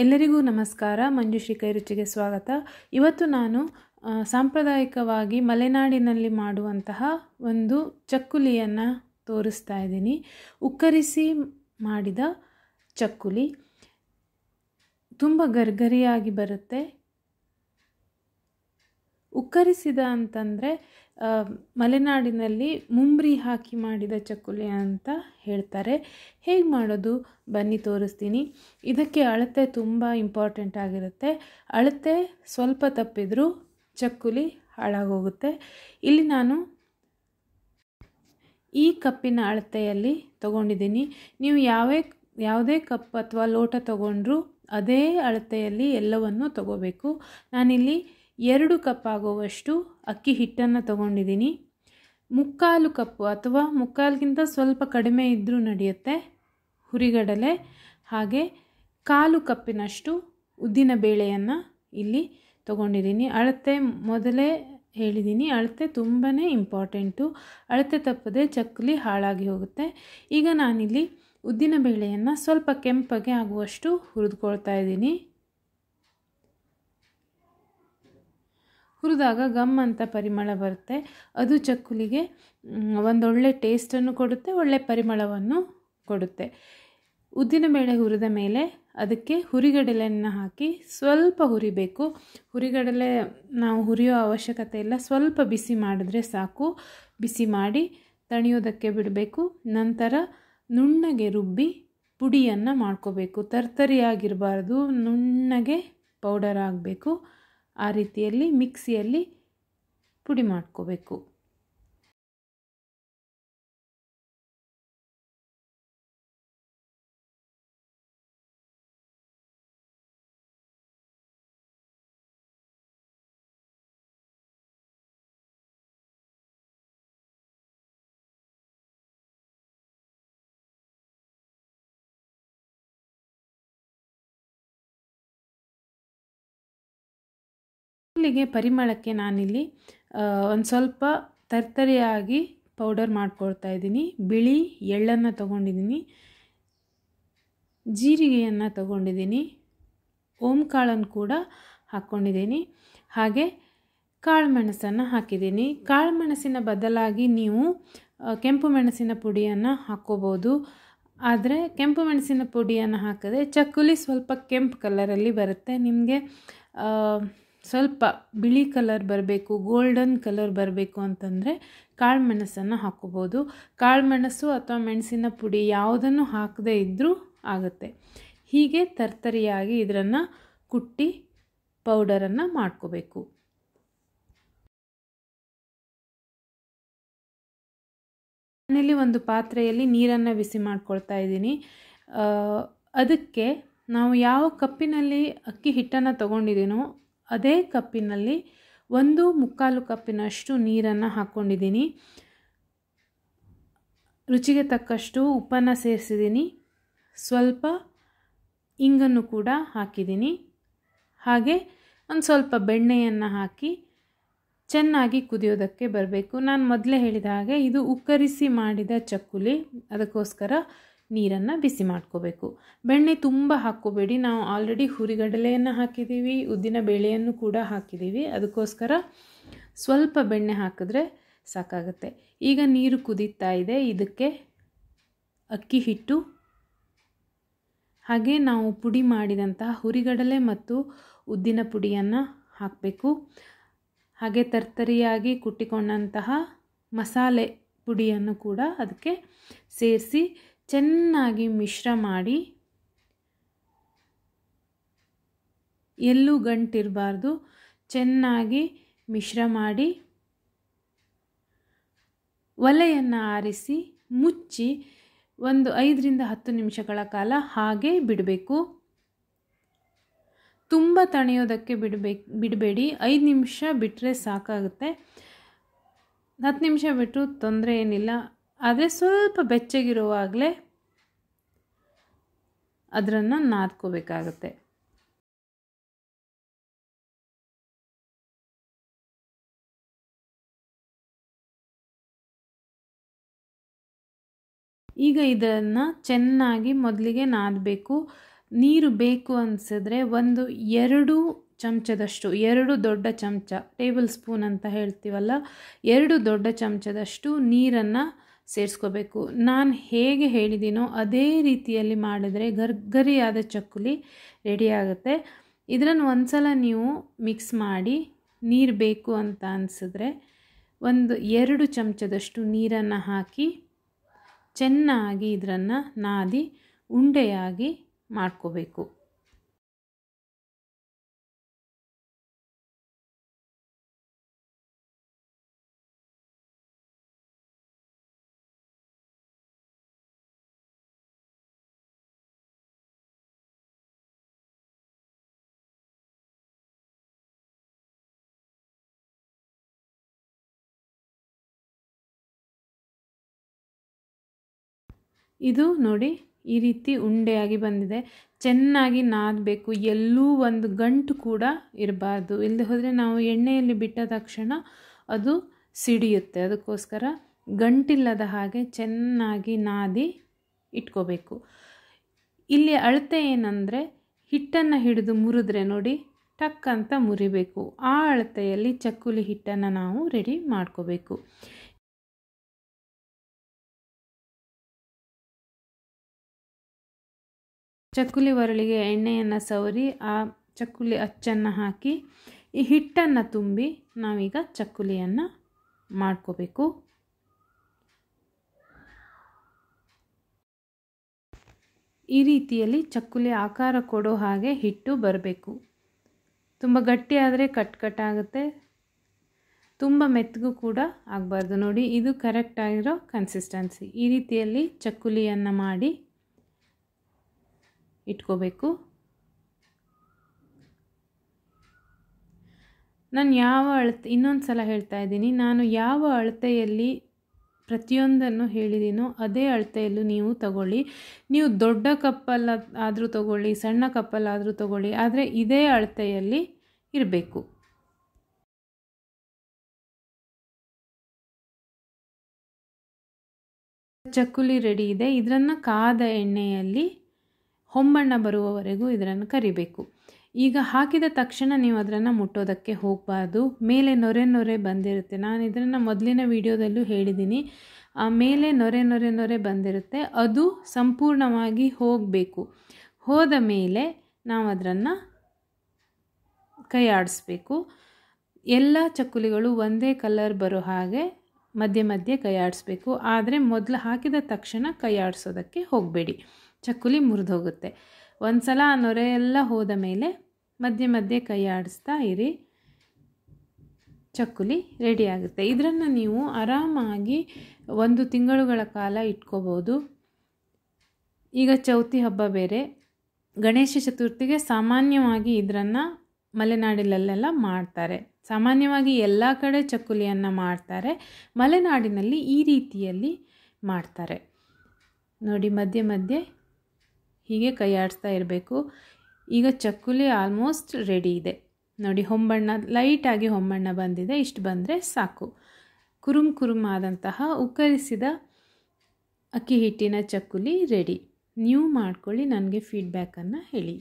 ಎಲ್ಲರಿಗೂ ನಮಸ್ಕಾರ ಮಂಜುಶ್ರೀ ಕೈರುಚಿಗೆ ಸ್ವಾಗತ ಇವತ್ತು ನಾನು ಸಾಂಪ್ರದಾಯಿಕವಾಗಿ ಮಲೆನಾಡಿನಲ್ಲಿ ಮಾಡುವಂತಹ ಒಂದು ಚಕ್ಕುಲಿಯನ್ನು ತೋರಿಸ್ತಾ ಇದ್ದೀನಿ ಉಕ್ಕರಿಸಿ ಮಾಡಿದ ಚಕ್ಕುಲಿ ತುಂಬ ಗರ್ಗರಿಯಾಗಿ ಬರುತ್ತೆ ಉಕ್ಕರಿಸಿದ ಅಂತಂದರೆ ಮಲೆನಾಡಿನಲ್ಲಿ ಮುಂಬ್ರಿ ಹಾಕಿ ಮಾಡಿದ ಚಕ್ಕುಲಿ ಅಂತ ಹೇಳ್ತಾರೆ ಹೇಗೆ ಮಾಡೋದು ಬನ್ನಿ ತೋರಿಸ್ತೀನಿ ಇದಕ್ಕೆ ಅಳತೆ ತುಂಬ ಇಂಪಾರ್ಟೆಂಟ್ ಆಗಿರುತ್ತೆ ಅಳತೆ ಸ್ವಲ್ಪ ತಪ್ಪಿದರೂ ಚಕ್ಕುಲಿ ಹಾಳಾಗೋಗುತ್ತೆ ಇಲ್ಲಿ ನಾನು ಈ ಕಪ್ಪಿನ ಅಳತೆಯಲ್ಲಿ ತಗೊಂಡಿದ್ದೀನಿ ನೀವು ಯಾವೇ ಯಾವುದೇ ಕಪ್ ಅಥವಾ ಲೋಟ ತಗೊಂಡ್ರೂ ಅದೇ ಅಳತೆಯಲ್ಲಿ ಎಲ್ಲವನ್ನು ತಗೋಬೇಕು ನಾನಿಲ್ಲಿ ಎರಡು ಕಪ್ ಆಗುವಷ್ಟು ಅಕ್ಕಿ ಹಿಟ್ಟನ್ನು ತಗೊಂಡಿದ್ದೀನಿ ಮುಕ್ಕಾಲು ಕಪ್ಪು ಅಥವಾ ಮುಕ್ಕಾಲ್ಗಿಂತ ಸ್ವಲ್ಪ ಕಡಿಮೆ ಇದ್ದರೂ ನಡೆಯುತ್ತೆ ಹುರಿಗಡಲೆ ಹಾಗೆ ಕಾಲು ಕಪ್ಪಿನಷ್ಟು ಉದ್ದಿನ ಬೇಳೆಯನ್ನು ಇಲ್ಲಿ ತಗೊಂಡಿದ್ದೀನಿ ಅಳತೆ ಮೊದಲೇ ಹೇಳಿದ್ದೀನಿ ಅಳತೆ ತುಂಬಾ ಇಂಪಾರ್ಟೆಂಟು ಅಳತೆ ತಪ್ಪದೆ ಚಕ್ಕಲಿ ಹಾಳಾಗಿ ಹೋಗುತ್ತೆ ಈಗ ನಾನಿಲ್ಲಿ ಉದ್ದಿನ ಬೇಳೆಯನ್ನು ಸ್ವಲ್ಪ ಕೆಂಪಗೆ ಆಗುವಷ್ಟು ಹುರಿದುಕೊಳ್ತಾ ಇದ್ದೀನಿ ಹುರಿದಾಗ ಗಮ್ ಅಂತ ಪರಿಮಳ ಬರುತ್ತೆ ಅದು ಚಕ್ಕುಲಿಗೆ ಒಂದೊಳ್ಳೆ ಟೇಸ್ಟನ್ನು ಕೊಡುತ್ತೆ ಒಳ್ಳೆ ಪರಿಮಳವನ್ನು ಕೊಡುತ್ತೆ ಉದ್ದಿನಬೇಳೆ ಹುರಿದ ಮೇಲೆ ಅದಕ್ಕೆ ಹುರಿಗಡಲೆಯನ್ನು ಹಾಕಿ ಸ್ವಲ್ಪ ಹುರಿಬೇಕು ಹುರಿಗಡಲೆ ನಾವು ಹುರಿಯೋ ಅವಶ್ಯಕತೆ ಇಲ್ಲ ಸ್ವಲ್ಪ ಬಿಸಿ ಮಾಡಿದ್ರೆ ಸಾಕು ಬಿಸಿ ಮಾಡಿ ತಣಿಯೋದಕ್ಕೆ ಬಿಡಬೇಕು ನಂತರ ನುಣ್ಣಗೆ ರುಬ್ಬಿ ಪುಡಿಯನ್ನು ಮಾಡ್ಕೋಬೇಕು ತರ್ತರಿಯಾಗಿರಬಾರ್ದು ನುಣ್ಣಗೆ ಪೌಡರ್ ಆಗಬೇಕು ಆ ರೀತಿಯಲ್ಲಿ ಮಿಕ್ಸಿಯಲ್ಲಿ ಪುಡಿ ಮಾಡ್ಕೋಬೇಕು ಮಕ್ಕಳಿಗೆ ಪರಿಮಳಕ್ಕೆ ನಾನಿಲ್ಲಿ ಒಂದು ಸ್ವಲ್ಪ ತರ್ತರಿಯಾಗಿ ಪೌಡರ್ ಮಾಡ್ಕೊಳ್ತಾ ಇದ್ದೀನಿ ಬಿಳಿ ಎಳ್ಳನ್ನು ತಗೊಂಡಿದ್ದೀನಿ ಜೀರಿಗೆಯನ್ನು ತಗೊಂಡಿದ್ದೀನಿ ಕಾಳನ್ನು ಕೂಡ ಹಾಕ್ಕೊಂಡಿದ್ದೀನಿ ಹಾಗೆ ಕಾಳುಮೆಣಸನ್ನು ಹಾಕಿದ್ದೀನಿ ಕಾಳುಮೆಣಸಿನ ಬದಲಾಗಿ ನೀವು ಕೆಂಪು ಮೆಣಸಿನ ಪುಡಿಯನ್ನು ಹಾಕ್ಕೋಬೋದು ಆದರೆ ಕೆಂಪು ಮೆಣಸಿನ ಪುಡಿಯನ್ನು ಹಾಕಿದ್ರೆ ಚಕ್ಕುಲಿ ಸ್ವಲ್ಪ ಕೆಂಪು ಕಲರಲ್ಲಿ ಬರುತ್ತೆ ನಿಮಗೆ ಸ್ವಲ್ಪ ಬಿಳಿ ಕಲರ್ ಬರಬೇಕು ಗೋಲ್ಡನ್ ಕಲರ್ ಬರಬೇಕು ಅಂತಂದರೆ ಕಾಳುಮೆಣಸನ್ನು ಕಾಳು ಕಾಳುಮೆಣಸು ಅಥವಾ ಮೆಣಸಿನ ಪುಡಿ ಯಾವುದನ್ನು ಹಾಕದೇ ಇದ್ದರೂ ಆಗುತ್ತೆ ಹೀಗೆ ತರ್ತರಿಯಾಗಿ ಇದರನ್ನು ಕುಟ್ಟಿ ಪೌಡರನ್ನು ಮಾಡ್ಕೋಬೇಕು ಮನೆಯಲ್ಲಿ ಒಂದು ಪಾತ್ರೆಯಲ್ಲಿ ನೀರನ್ನು ಬಿಸಿ ಮಾಡ್ಕೊಳ್ತಾ ಇದ್ದೀನಿ ಅದಕ್ಕೆ ನಾವು ಯಾವ ಕಪ್ಪಿನಲ್ಲಿ ಅಕ್ಕಿ ಹಿಟ್ಟನ್ನು ತೊಗೊಂಡಿದ್ದೀನೋ ಅದೇ ಕಪ್ಪಿನಲ್ಲಿ ಒಂದು ಮುಕ್ಕಾಲು ಕಪ್ಪಿನಷ್ಟು ನೀರನ್ನು ಹಾಕ್ಕೊಂಡಿದ್ದೀನಿ ರುಚಿಗೆ ತಕ್ಕಷ್ಟು ಉಪ್ಪನ್ನು ಸೇರಿಸಿದ್ದೀನಿ ಸ್ವಲ್ಪ ಇಂಗನ್ನು ಕೂಡ ಹಾಕಿದ್ದೀನಿ ಹಾಗೆ ಒಂದು ಸ್ವಲ್ಪ ಬೆಣ್ಣೆಯನ್ನು ಹಾಕಿ ಚೆನ್ನಾಗಿ ಕುದಿಯೋದಕ್ಕೆ ಬರಬೇಕು ನಾನು ಮೊದಲೇ ಹೇಳಿದ ಹಾಗೆ ಇದು ಉಕ್ಕರಿಸಿ ಮಾಡಿದ ಚಕ್ಕುಲಿ ಅದಕ್ಕೋಸ್ಕರ ನೀರನ್ನು ಬಿಸಿ ಮಾಡ್ಕೋಬೇಕು ಬೆಣ್ಣೆ ತುಂಬ ಹಾಕ್ಕೋಬೇಡಿ ನಾವು ಆಲ್ರೆಡಿ ಹುರಿಗಡಲೆಯನ್ನು ಹಾಕಿದ್ದೀವಿ ಉದ್ದಿನ ಬೇಳೆಯನ್ನು ಕೂಡ ಹಾಕಿದ್ದೀವಿ ಅದಕ್ಕೋಸ್ಕರ ಸ್ವಲ್ಪ ಬೆಣ್ಣೆ ಹಾಕಿದ್ರೆ ಸಾಕಾಗುತ್ತೆ ಈಗ ನೀರು ಕುದೀತಾ ಇದೆ ಇದಕ್ಕೆ ಅಕ್ಕಿ ಹಿಟ್ಟು ಹಾಗೆ ನಾವು ಪುಡಿ ಮಾಡಿದಂತಹ ಹುರಿಗಡಲೆ ಮತ್ತು ಉದ್ದಿನ ಪುಡಿಯನ್ನು ಹಾಕಬೇಕು ಹಾಗೆ ತರ್ತರಿಯಾಗಿ ಕುಟ್ಟಿಕೊಂಡಂತಹ ಮಸಾಲೆ ಪುಡಿಯನ್ನು ಕೂಡ ಅದಕ್ಕೆ ಸೇರಿಸಿ ಚೆನ್ನಾಗಿ ಮಿಶ್ರ ಮಾಡಿ ಎಲ್ಲೂ ಗಂಟಿರಬಾರ್ದು ಚೆನ್ನಾಗಿ ಮಿಶ್ರ ಮಾಡಿ ಒಲೆಯನ್ನು ಆರಿಸಿ ಮುಚ್ಚಿ ಒಂದು ಐದರಿಂದ ಹತ್ತು ನಿಮಿಷಗಳ ಕಾಲ ಹಾಗೆ ಬಿಡಬೇಕು ತುಂಬ ತಣಿಯೋದಕ್ಕೆ ಬಿಡಬೇಕು ಬಿಡಬೇಡಿ ಐದು ನಿಮಿಷ ಬಿಟ್ಟರೆ ಸಾಕಾಗುತ್ತೆ ಹತ್ತು ನಿಮಿಷ ಬಿಟ್ಟರೂ ತೊಂದರೆ ಏನಿಲ್ಲ ಅದೇ ಸ್ವಲ್ಪ ಬೆಚ್ಚಗಿರುವಾಗಲೇ ಅದರನ್ನು ನಾದ್ಕೋಬೇಕಾಗತ್ತೆ ಈಗ ಇದನ್ನು ಚೆನ್ನಾಗಿ ಮೊದಲಿಗೆ ನಾದಬೇಕು ನೀರು ಬೇಕು ಅನಿಸಿದ್ರೆ ಒಂದು ಎರಡು ಚಮಚದಷ್ಟು ಎರಡು ದೊಡ್ಡ ಚಮಚ ಟೇಬಲ್ ಸ್ಪೂನ್ ಅಂತ ಹೇಳ್ತೀವಲ್ಲ ಎರಡು ದೊಡ್ಡ ಚಮಚದಷ್ಟು ನೀರನ್ನು ಸೇರಿಸ್ಕೋಬೇಕು ನಾನು ಹೇಗೆ ಹೇಳಿದ್ದೀನೋ ಅದೇ ರೀತಿಯಲ್ಲಿ ಮಾಡಿದ್ರೆ ಗರ್ಗರಿಯಾದ ಚಕ್ಕುಲಿ ರೆಡಿಯಾಗುತ್ತೆ ಇದರನ್ನು ಇದನ್ನು ಒಂದು ಸಲ ನೀವು ಮಿಕ್ಸ್ ಮಾಡಿ ನೀರು ಬೇಕು ಅಂತ ಅನಿಸಿದ್ರೆ ಒಂದು ಎರಡು ಚಮಚದಷ್ಟು ನೀರನ್ನು ಹಾಕಿ ಚೆನ್ನಾಗಿ ಇದರನ್ನು ನಾದಿ ಉಂಡೆಯಾಗಿ ಮಾಡ್ಕೋಬೇಕು ಇದು ನೋಡಿ ಈ ರೀತಿ ಉಂಡೆಯಾಗಿ ಬಂದಿದೆ ಚೆನ್ನಾಗಿ ನಾದಬೇಕು ಎಲ್ಲೂ ಒಂದು ಗಂಟು ಕೂಡ ಇರಬಾರ್ದು ಇಲ್ಲದೆ ಹೋದರೆ ನಾವು ಎಣ್ಣೆಯಲ್ಲಿ ಬಿಟ್ಟ ತಕ್ಷಣ ಅದು ಸಿಡಿಯುತ್ತೆ ಅದಕ್ಕೋಸ್ಕರ ಗಂಟಿಲ್ಲದ ಹಾಗೆ ಚೆನ್ನಾಗಿ ನಾದಿ ಇಟ್ಕೋಬೇಕು ಇಲ್ಲಿ ಅಳತೆ ಏನಂದರೆ ಹಿಟ್ಟನ್ನು ಹಿಡಿದು ಮುರಿದ್ರೆ ನೋಡಿ ಟಕ್ ಅಂತ ಮುರಿಬೇಕು ಆ ಅಳತೆಯಲ್ಲಿ ಚಕ್ಕುಲಿ ಹಿಟ್ಟನ್ನು ನಾವು ರೆಡಿ ಮಾಡ್ಕೋಬೇಕು ಚಕ್ಕುಲಿ ಒರಳಿಗೆ ಎಣ್ಣೆಯನ್ನು ಸವರಿ ಆ ಚಕ್ಕುಲಿ ಅಚ್ಚನ್ನು ಹಾಕಿ ಈ ಹಿಟ್ಟನ್ನು ತುಂಬಿ ನಾವೀಗ ಚಕ್ಕುಲಿಯನ್ನು ಮಾಡ್ಕೋಬೇಕು ಈ ರೀತಿಯಲ್ಲಿ ಚಕ್ಕುಲಿ ಆಕಾರ ಕೊಡೋ ಹಾಗೆ ಹಿಟ್ಟು ಬರಬೇಕು ತುಂಬ ಗಟ್ಟಿಯಾದರೆ ಕಟ್ ಕಟ್ ಆಗುತ್ತೆ ತುಂಬ ಮೆತ್ತಗೂ ಕೂಡ ಆಗಬಾರ್ದು ನೋಡಿ ಇದು ಕರೆಕ್ಟಾಗಿರೋ ಕನ್ಸಿಸ್ಟೆನ್ಸಿ ಈ ರೀತಿಯಲ್ಲಿ ಚಕ್ಕುಲಿಯನ್ನು ಮಾಡಿ ಇಟ್ಕೋಬೇಕು ನಾನು ಯಾವ ಅಳತೆ ಇನ್ನೊಂದು ಸಲ ಹೇಳ್ತಾ ಇದ್ದೀನಿ ನಾನು ಯಾವ ಅಳತೆಯಲ್ಲಿ ಪ್ರತಿಯೊಂದನ್ನು ಹೇಳಿದ್ದೀನೋ ಅದೇ ಅಳತೆಯಲ್ಲೂ ನೀವು ತಗೊಳ್ಳಿ ನೀವು ದೊಡ್ಡ ಕಪ್ಪಲ್ಲ ಆದರೂ ತಗೊಳ್ಳಿ ಸಣ್ಣ ಕಪ್ಪಲ್ಲಾದರೂ ತಗೊಳ್ಳಿ ಆದರೆ ಇದೇ ಅಳತೆಯಲ್ಲಿ ಇರಬೇಕು ಚಕ್ಕುಲಿ ರೆಡಿ ಇದೆ ಇದರನ್ನು ಕಾದ ಎಣ್ಣೆಯಲ್ಲಿ ಹೊಂಬಣ್ಣ ಬರುವವರೆಗೂ ಇದರನ್ನು ಕರಿಬೇಕು ಈಗ ಹಾಕಿದ ತಕ್ಷಣ ನೀವು ಅದನ್ನು ಮುಟ್ಟೋದಕ್ಕೆ ಹೋಗಬಾರ್ದು ಮೇಲೆ ನೊರೆ ನೊರೆ ಬಂದಿರುತ್ತೆ ನಾನು ಇದನ್ನು ಮೊದಲಿನ ವಿಡಿಯೋದಲ್ಲೂ ಹೇಳಿದ್ದೀನಿ ಆ ಮೇಲೆ ನೊರೆ ನೊರೆ ನೊರೆ ಬಂದಿರುತ್ತೆ ಅದು ಸಂಪೂರ್ಣವಾಗಿ ಹೋಗಬೇಕು ಹೋದ ಮೇಲೆ ನಾವು ಅದನ್ನು ಕೈ ಎಲ್ಲ ಚಕ್ಕುಲಿಗಳು ಒಂದೇ ಕಲರ್ ಬರೋ ಹಾಗೆ ಮಧ್ಯೆ ಮಧ್ಯೆ ಕೈ ಆದರೆ ಮೊದಲು ಹಾಕಿದ ತಕ್ಷಣ ಕೈ ಆಡಿಸೋದಕ್ಕೆ ಹೋಗಬೇಡಿ ಚಕ್ಕುಲಿ ಮುರಿದೋಗುತ್ತೆ ಒಂದು ಸಲ ಆ ನೊರೆ ಎಲ್ಲ ಹೋದ ಮೇಲೆ ಮಧ್ಯೆ ಮಧ್ಯೆ ಕೈ ಆಡಿಸ್ತಾ ಇರಿ ಚಕ್ಕುಲಿ ರೆಡಿ ಆಗುತ್ತೆ ಇದನ್ನು ನೀವು ಆರಾಮಾಗಿ ಒಂದು ತಿಂಗಳುಗಳ ಕಾಲ ಇಟ್ಕೋಬೋದು ಈಗ ಚೌತಿ ಹಬ್ಬ ಬೇರೆ ಗಣೇಶ ಚತುರ್ಥಿಗೆ ಸಾಮಾನ್ಯವಾಗಿ ಇದರನ್ನು ಮಲೆನಾಡಿನಲ್ಲೆಲ್ಲ ಮಾಡ್ತಾರೆ ಸಾಮಾನ್ಯವಾಗಿ ಎಲ್ಲ ಕಡೆ ಚಕ್ಕುಲಿಯನ್ನು ಮಾಡ್ತಾರೆ ಮಲೆನಾಡಿನಲ್ಲಿ ಈ ರೀತಿಯಲ್ಲಿ ಮಾಡ್ತಾರೆ ನೋಡಿ ಮಧ್ಯೆ ಮಧ್ಯೆ ಹೀಗೆ ಕೈ ಇರಬೇಕು ಈಗ ಚಕ್ಕುಲಿ ಆಲ್ಮೋಸ್ಟ್ ರೆಡಿ ಇದೆ ನೋಡಿ ಹೊಂಬಣ್ಣ ಲೈಟಾಗಿ ಹೊಂಬಣ್ಣ ಬಂದಿದೆ ಇಷ್ಟು ಬಂದರೆ ಸಾಕು ಕುರುಮ್ ಕುರುಮ್ ಆದಂತಹ ಉಕ್ಕರಿಸಿದ ಅಕ್ಕಿ ಹಿಟ್ಟಿನ ಚಕ್ಕುಲಿ ರೆಡಿ ನೀವು ಮಾಡ್ಕೊಳ್ಳಿ ನನಗೆ ಫೀಡ್ಬ್ಯಾಕನ್ನು ಹೇಳಿ